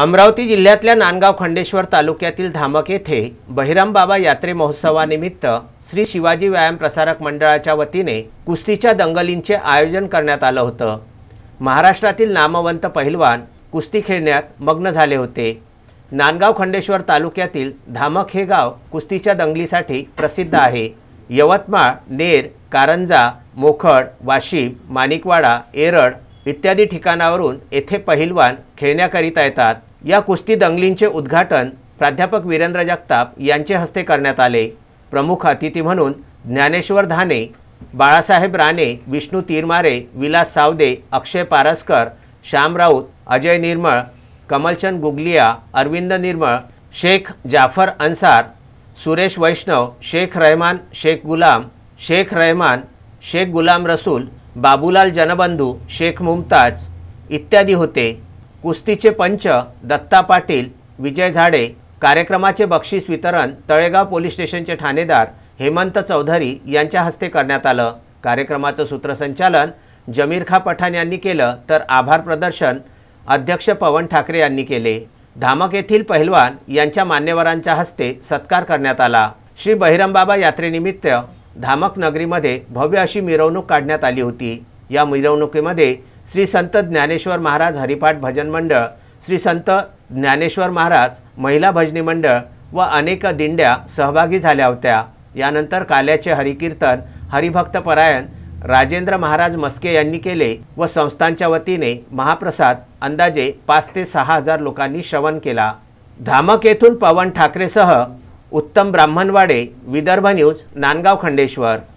अमरावती जिल्ह्यातल्या नांदगाव खंडेश्वर तालुक्यातील धामक येथे बहिराम बाबा यात्रे महोत्सवानिमित्त श्री शिवाजी व्यायाम प्रसारक मंडळाच्या वतीने कुस्तीच्या दंगलींचे आयोजन करण्यात आलं होतं महाराष्ट्रातील नामवंत पहिलवान कुस्ती खेळण्यात मग्न झाले होते नांदगाव खंडेश्वर तालुक्यातील धामक हे गाव कुस्तीच्या दंगलीसाठी प्रसिद्ध आहे यवतमाळ नेर कारंजा मोखड वाशिम माणिकवाडा एरड इत्यादी ठिकाणावरून येथे पहिलवान खेळण्याकरिता येतात या कुस्ती दंगलींचे उद्घाटन प्राध्यापक वीरेंद्र जगताप यांचे हस्ते करण्यात आले प्रमुख अतिथी म्हणून ज्ञानेश्वर धाने बाळासाहेब राणे विष्णू तिरमारे विलास सावदे अक्षय पारसकर श्याम राऊत अजय निर्मळ कमलचंद गुगलिया अरविंद निर्मळ शेख जाफर अन्सार सुरेश वैष्णव शेख रहमान शेख गुलाम शेख रहमान शेख गुलाम रसूल बाबूलाल जनबंधू शेख मुमताज इत्यादी होते कुस्तीचे पंच दत्ता पाटील विजय झाडे कार्यक्रमाचे बक्षीस वितरण तळेगाव पोलीस स्टेशनचे ठाणेदार हेमंत चौधरी यांच्या हस्ते करण्यात आलं कार्यक्रमाचं सूत्रसंचालन जमीर खा पठाण यांनी केलं तर आभार प्रदर्शन अध्यक्ष पवन ठाकरे यांनी केले धामक येथील पहिलवान यांच्या मान्यवरांच्या हस्ते सत्कार करण्यात आला श्री बहिरमबाबा यात्रेनिमित्त धामक नगरीमध्ये भव्य अशी मिरवणूक काढण्यात आली होती या मिरवणुकीमध्ये श्री संत ज्ञानेश्वर महाराज हरिपाठ भजन मंडळ श्री संत ज्ञानेश्वर महाराज महिला भजनी मंडळ व अनेक दिंड्या सहभागी झाल्या होत्या यानंतर काल्याचे हरिकीर्तन परायण राजेंद्र महाराज मस्के यांनी केले व संस्थांच्या वतीने महाप्रसाद अंदाजे पाच ते सहा हजार लोकांनी श्रवण केला धामक येथून पवन ठाकरेसह उत्तम ब्राह्मणवाडे विदर्भ न्यूज नांदगाव खंडेश्वर